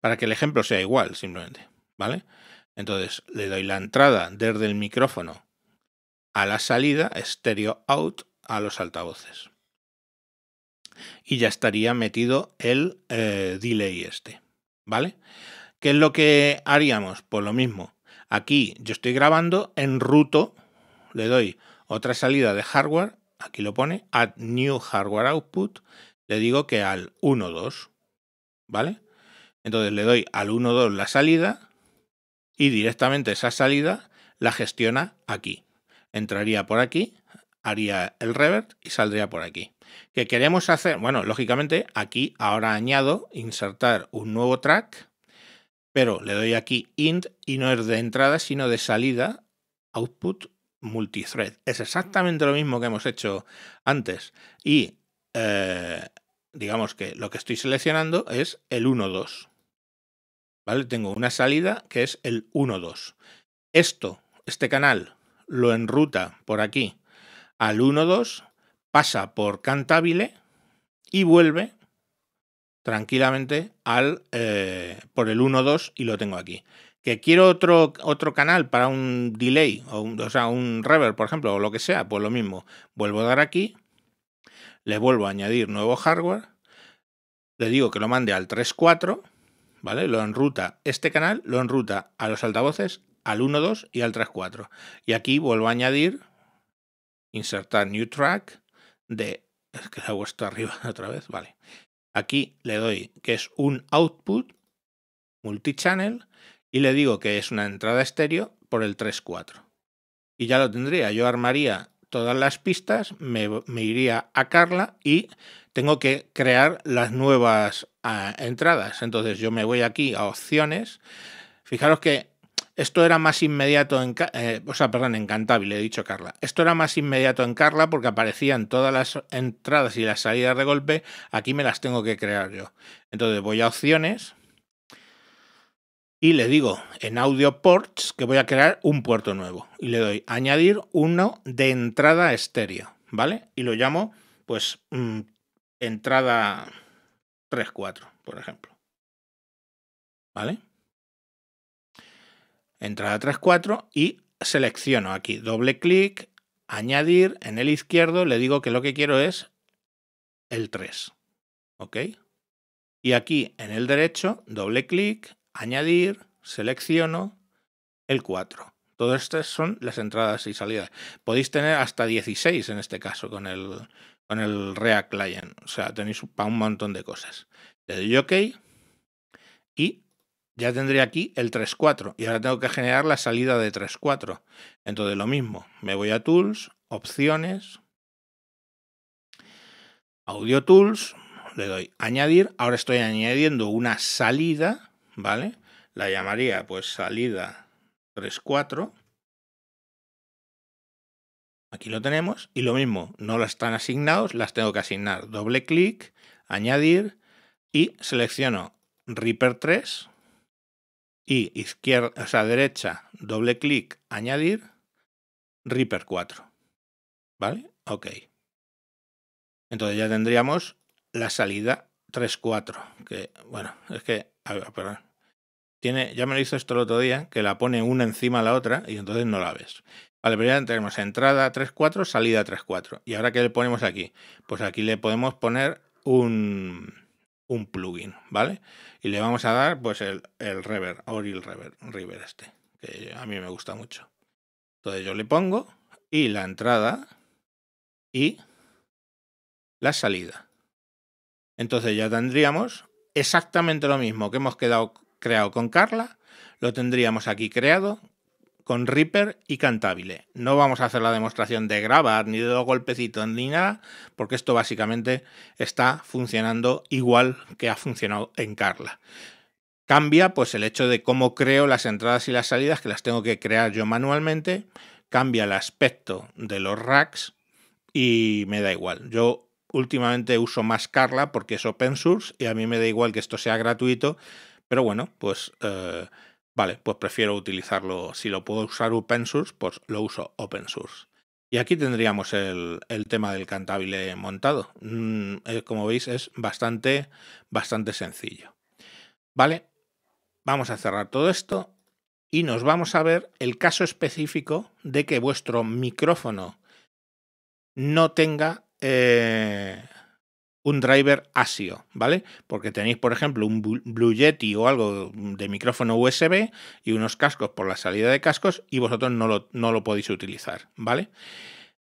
para que el ejemplo sea igual simplemente, ¿vale? Entonces le doy la entrada desde el micrófono a la salida, stereo out, a los altavoces. Y ya estaría metido el eh, delay este, ¿vale? ¿Qué es lo que haríamos? Pues lo mismo. Aquí yo estoy grabando, en ruto le doy otra salida de hardware, aquí lo pone, add new hardware output, le digo que al 1-2, ¿vale? Entonces le doy al 1-2 la salida y directamente esa salida la gestiona aquí. Entraría por aquí, haría el revert y saldría por aquí. ¿Qué queremos hacer? Bueno, lógicamente aquí ahora añado insertar un nuevo track, pero le doy aquí int y no es de entrada sino de salida output multithread. Es exactamente lo mismo que hemos hecho antes. Y eh, digamos que lo que estoy seleccionando es el 1-2. ¿Vale? Tengo una salida que es el 1-2. Esto, este canal, lo enruta por aquí al 1-2, pasa por Cantabile y vuelve tranquilamente al, eh, por el 1-2 y lo tengo aquí. ¿Que quiero otro, otro canal para un delay, o, o sea, un reverb, por ejemplo, o lo que sea? Pues lo mismo. Vuelvo a dar aquí, le vuelvo a añadir nuevo hardware, le digo que lo mande al 3.4, ¿vale? Lo enruta este canal, lo enruta a los altavoces, al 1.2 y al 3.4. Y aquí vuelvo a añadir, insertar new track de... Es que la hago esto arriba otra vez, vale. Aquí le doy que es un output multichannel y le digo que es una entrada estéreo por el 3.4. Y ya lo tendría. Yo armaría todas las pistas, me, iría a Carla y tengo que crear las nuevas ah, entradas. Entonces yo me voy aquí a opciones. Fijaros que esto era más inmediato en, eh, o sea, perdón, he dicho Carla. Esto era más inmediato en Carla porque aparecían todas las entradas y las salidas de golpe. Aquí me las tengo que crear yo. Entonces voy a opciones, y le digo en audio ports que voy a crear un puerto nuevo y le doy añadir uno de entrada estéreo, ¿vale? Y lo llamo pues mm, entrada entrada 3.4, por ejemplo. ¿Vale? Entrada 3.4 y selecciono aquí, doble clic, añadir, en el izquierdo le digo que lo que quiero es el 3. ¿Ok? Y aquí en el derecho, doble clic, añadir, selecciono el 4. Todas estas son las entradas y salidas. Podéis tener hasta 16 en este caso con el, con el React Client. O sea, tenéis para un montón de cosas. Le doy OK y ya tendré aquí el 3.4 y ahora tengo que generar la salida de 3.4. Entonces lo mismo, me voy a Tools, Opciones, Audio Tools, le doy Añadir. Ahora estoy añadiendo una salida ¿vale? La llamaría pues salida 3.4. Aquí lo tenemos y lo mismo, no las están asignados, las tengo que asignar. Doble clic, añadir y selecciono Reaper 3 y izquierda, o sea, derecha, doble clic, añadir Reaper 4. ¿Vale? Ok. Entonces ya tendríamos la salida 3.4. que bueno, es que, ya me lo hizo esto el otro día, que la pone una encima a la otra y entonces no la ves. Vale, pero ya tenemos entrada 3-4, salida 3-4. ¿Y ahora qué le ponemos aquí? Pues aquí le podemos poner un, un plugin, ¿vale? Y le vamos a dar pues el, el rever, Oril rever reverb este, que a mí me gusta mucho. Entonces yo le pongo y la entrada y la salida. Entonces ya tendríamos exactamente lo mismo que hemos quedado creado con Carla, lo tendríamos aquí creado con Reaper y Cantabile. No vamos a hacer la demostración de grabar ni de dos golpecitos ni nada, porque esto básicamente está funcionando igual que ha funcionado en Carla. Cambia pues el hecho de cómo creo las entradas y las salidas, que las tengo que crear yo manualmente, cambia el aspecto de los racks y me da igual. Yo últimamente uso más Carla porque es open source y a mí me da igual que esto sea gratuito pero bueno, pues eh, vale, pues prefiero utilizarlo. Si lo puedo usar open source, pues lo uso open source. Y aquí tendríamos el, tema del cantabile montado. Mm, eh, como veis, es bastante, bastante sencillo. Vale, vamos a cerrar todo esto y nos vamos a ver el caso específico de que vuestro micrófono no tenga eh, un driver ASIO, ¿vale? Porque tenéis, por ejemplo, un Blue Yeti o algo de micrófono USB y unos cascos por la salida de cascos y vosotros no lo, no lo podéis utilizar, ¿vale?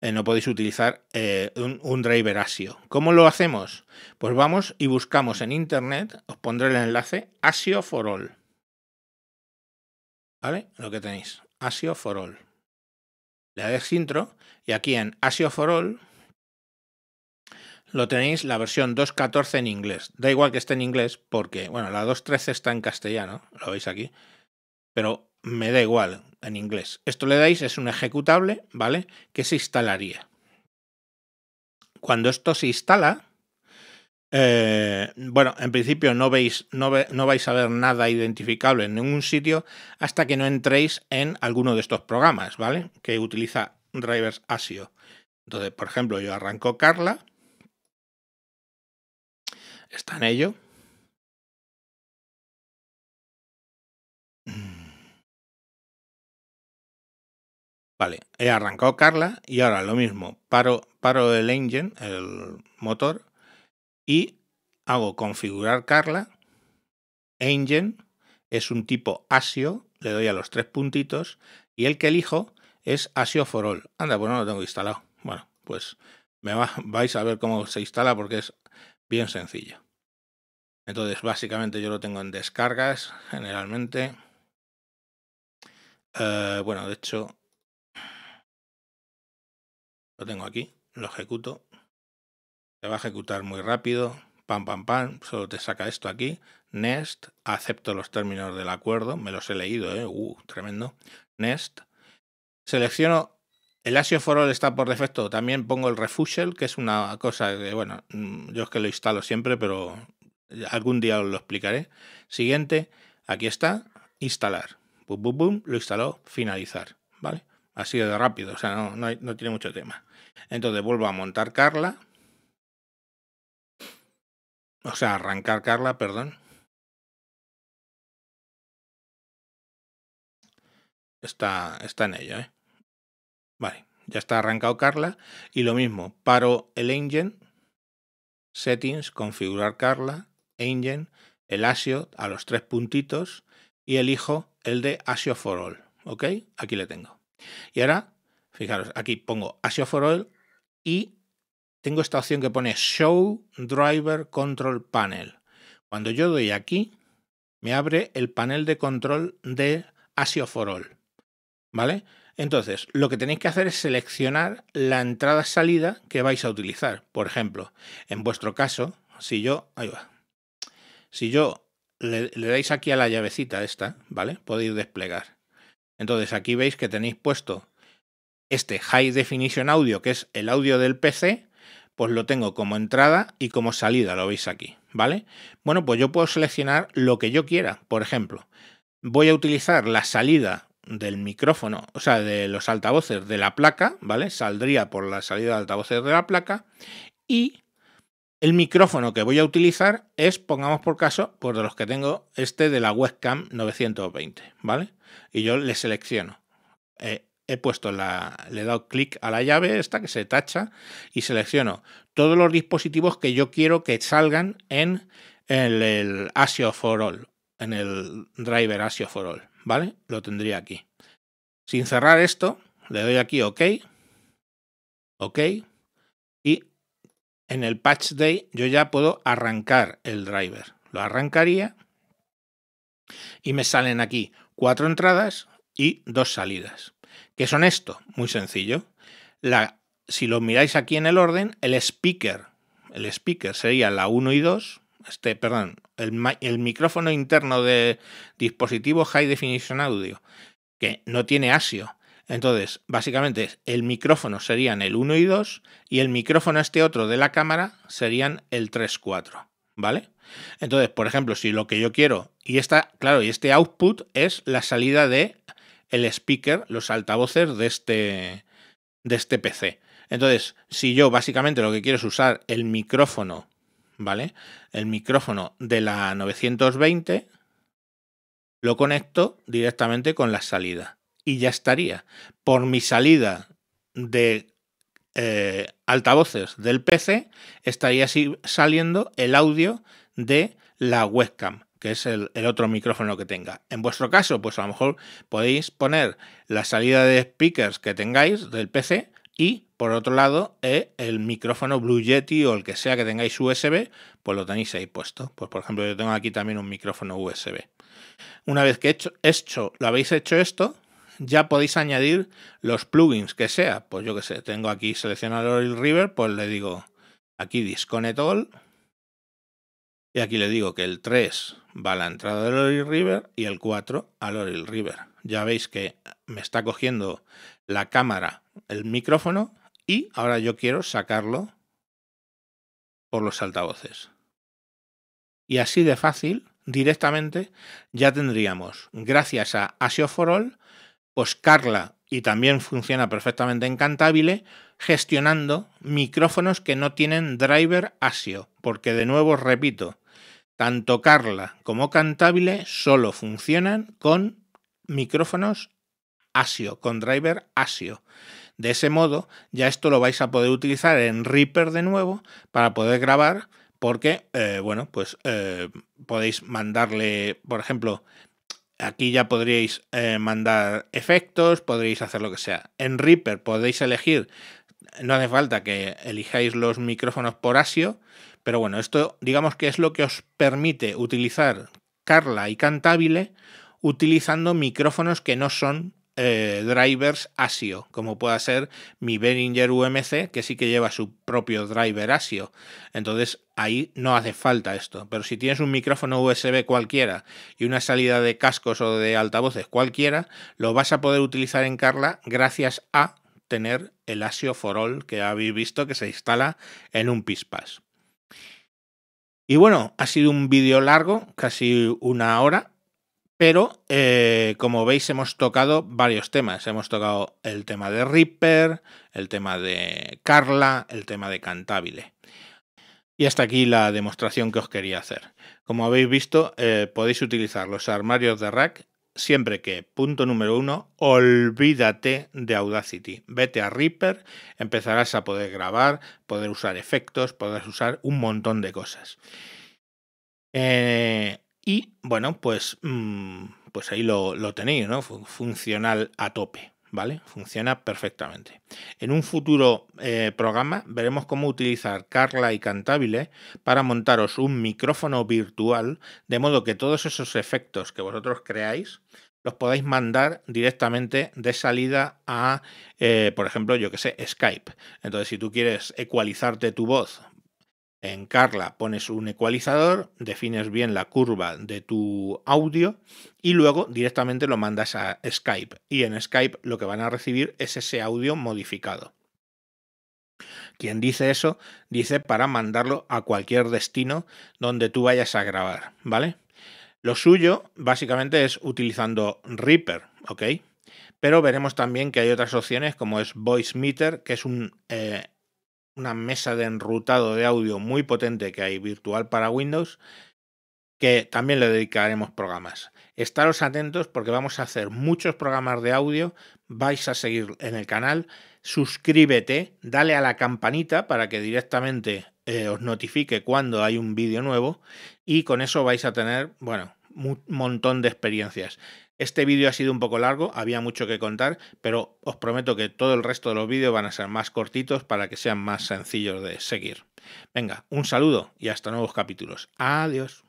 Eh, no podéis utilizar eh, un, driver ASIO. ¿Cómo lo hacemos? Pues vamos y buscamos en internet, os pondré el enlace, ASIO for all. ¿Vale? Lo que tenéis, ASIO for all. Le intro y aquí en ASIO for all lo tenéis la versión 2.14 en inglés. Da igual que esté en inglés porque, bueno, la 2.13 está en castellano, lo veis aquí, pero me da igual en inglés. Esto le dais, es un ejecutable, ¿vale? Que se instalaría. Cuando esto se instala, eh, bueno, en principio no, veis, no vais a ver nada identificable en ningún sitio hasta que no entréis en alguno de estos programas, ¿vale? Que utiliza Drivers ASIO. Entonces, por ejemplo, yo arranco Carla está en ello. Mm. Vale, he arrancado Carla y ahora lo mismo, paro, paro el engine, el motor, y hago configurar Carla. Engine es un tipo ASIO, le doy a los tres puntitos, y el que elijo es ASIO for all. Anda, pues no lo tengo instalado. Bueno, pues me vais a ver cómo se instala porque es bien sencillo Entonces, básicamente yo lo tengo en descargas, generalmente. Eh, bueno, de hecho, lo tengo aquí, lo ejecuto. Se va a ejecutar muy rápido. Pam, pam, pam. Solo te saca esto aquí. Nest. Acepto los términos del acuerdo. Me los he leído, ¿eh? Uh, tremendo. Nest. Selecciono el Asio for All está por defecto. También pongo el Refushel, que es una cosa que, bueno, mm, yo es que lo instalo siempre, pero algún día os lo explicaré. Siguiente, aquí está, instalar. Boom, boom, boom, lo instaló, finalizar. ¿Vale? Así de rápido, o sea, no, no, tiene mucho tema. Entonces vuelvo a montar Carla. O sea, arrancar Carla, perdón. Está, está en ello, ¿eh? Vale, ya está arrancado Carla. Y lo mismo, paro el engine, settings, configurar Carla, engine, el ASIO a los tres puntitos y elijo el de ASIO for all. ¿Ok? Aquí le tengo. Y ahora, fijaros, aquí pongo ASIO for all y tengo esta opción que pone Show Driver Control Panel. Cuando yo doy aquí, me abre el panel de control de ASIO for all. ¿Vale? Entonces, lo que tenéis que hacer es seleccionar la entrada-salida que vais a utilizar. Por ejemplo, en vuestro caso, si yo, si yo le, le dais aquí a la llavecita esta, ¿vale? Podéis desplegar. Entonces, aquí veis que tenéis puesto este High Definition Audio, que es el audio del PC, pues lo tengo como entrada y como salida, lo veis aquí, ¿vale? Bueno, pues yo puedo seleccionar lo que yo quiera. Por ejemplo, voy a utilizar la salida del micrófono, o sea, de los altavoces de la placa, ¿vale? Saldría por la salida de altavoces de la placa y el micrófono que voy a utilizar es, pongamos por caso, pues de los que tengo este de la webcam 920, ¿vale? Y yo le selecciono. Eh, he puesto la, le he dado clic a la llave esta que se tacha y selecciono todos los dispositivos que yo quiero que salgan en el, el ASIO for All, en el driver ASIO for All, ¿vale? Lo tendría aquí. Sin cerrar esto, le doy aquí OK, OK, y en el patch day yo ya puedo arrancar el driver. Lo arrancaría y me salen aquí cuatro entradas y dos salidas. que son esto? Muy sencillo. La, si lo miráis aquí en el orden, el speaker, el speaker sería la 1 y 2, este, perdón, el, micrófono interno de dispositivo High Definition Audio, que no tiene ASIO. Entonces, básicamente el micrófono serían el 1 y 2 y el micrófono este otro de la cámara serían el 3, 4, ¿vale? Entonces, por ejemplo, si lo que yo quiero, y esta, claro, y este output es la salida de el speaker, los altavoces de este, de este PC. Entonces, si yo básicamente lo que quiero es usar el micrófono ¿vale? El micrófono de la 920 lo conecto directamente con la salida y ya estaría. Por mi salida de eh, altavoces del PC estaría así saliendo el audio de la webcam que es el, el, otro micrófono que tenga. En vuestro caso, pues a lo mejor podéis poner la salida de speakers que tengáis del PC y por otro lado, eh, el micrófono Blue Yeti o el que sea que tengáis USB, pues lo tenéis ahí puesto. Pues por ejemplo, yo tengo aquí también un micrófono USB. Una vez que hecho, lo habéis hecho esto, ya podéis añadir los plugins que sea. Pues yo que sé, tengo aquí seleccionado el River, pues le digo aquí Disconnect All. Y aquí le digo que el 3 va a la entrada del River y el 4 al lorel River. Ya veis que me está cogiendo la cámara, el micrófono y ahora yo quiero sacarlo por los altavoces. Y así de fácil, directamente, ya tendríamos, gracias a ASIO4ALL, pues Carla, y también funciona perfectamente en Cantabile, gestionando micrófonos que no tienen driver ASIO, porque de nuevo repito, tanto Carla como Cantabile solo funcionan con micrófonos ASIO, con driver ASIO. De ese modo, ya esto lo vais a poder utilizar en Reaper de nuevo para poder grabar, porque, eh, bueno, pues eh, podéis mandarle, por ejemplo, aquí ya podríais eh, mandar efectos, podréis hacer lo que sea. En Reaper podéis elegir, no hace falta que elijáis los micrófonos por ASIO, pero bueno, esto digamos que es lo que os permite utilizar Carla y Cantabile utilizando micrófonos que no son eh, drivers ASIO, como pueda ser mi Behringer UMC, que sí que lleva su propio driver ASIO. Entonces ahí no hace falta esto. Pero si tienes un micrófono USB cualquiera y una salida de cascos o de altavoces cualquiera, lo vas a poder utilizar en Carla gracias a tener el ASIO for All que habéis visto que se instala en un PISPAS. Y bueno, ha sido un vídeo largo, casi una hora, pero eh, como veis hemos tocado varios temas. Hemos tocado el tema de Ripper, el tema de Carla, el tema de Cantabile. Y hasta aquí la demostración que os quería hacer. Como habéis visto, eh, podéis utilizar los armarios de rack siempre que, punto número uno, olvídate de Audacity. Vete a Reaper, empezarás a poder grabar, poder usar efectos, podrás usar un montón de cosas. Eh, y bueno, pues, mm, pues ahí lo, tenéis, ¿no? Funcional a tope. ¿vale? Funciona perfectamente. En un futuro eh, programa veremos cómo utilizar Carla y Cantabile para montaros un micrófono virtual, de modo que todos esos efectos que vosotros creáis los podáis mandar directamente de salida a, eh, por ejemplo, yo que sé, Skype. Entonces, si tú quieres ecualizarte tu voz en Carla pones un ecualizador, defines bien la curva de tu audio y luego directamente lo mandas a Skype. Y en Skype lo que van a recibir es ese audio modificado. Quien dice eso, dice para mandarlo a cualquier destino donde tú vayas a grabar, ¿vale? Lo suyo básicamente es utilizando Reaper, ¿ok? Pero veremos también que hay otras opciones como es VoiceMeter, que es un eh, una mesa de enrutado de audio muy potente que hay virtual para Windows, que también le dedicaremos programas. Estaros atentos porque vamos a hacer muchos programas de audio, vais a seguir en el canal, suscríbete, dale a la campanita para que directamente eh, os notifique cuando hay un vídeo nuevo y con eso vais a tener, bueno, un montón de experiencias. Este vídeo ha sido un poco largo, había mucho que contar, pero os prometo que todo el resto de los vídeos van a ser más cortitos para que sean más sencillos de seguir. Venga, un saludo y hasta nuevos capítulos. Adiós.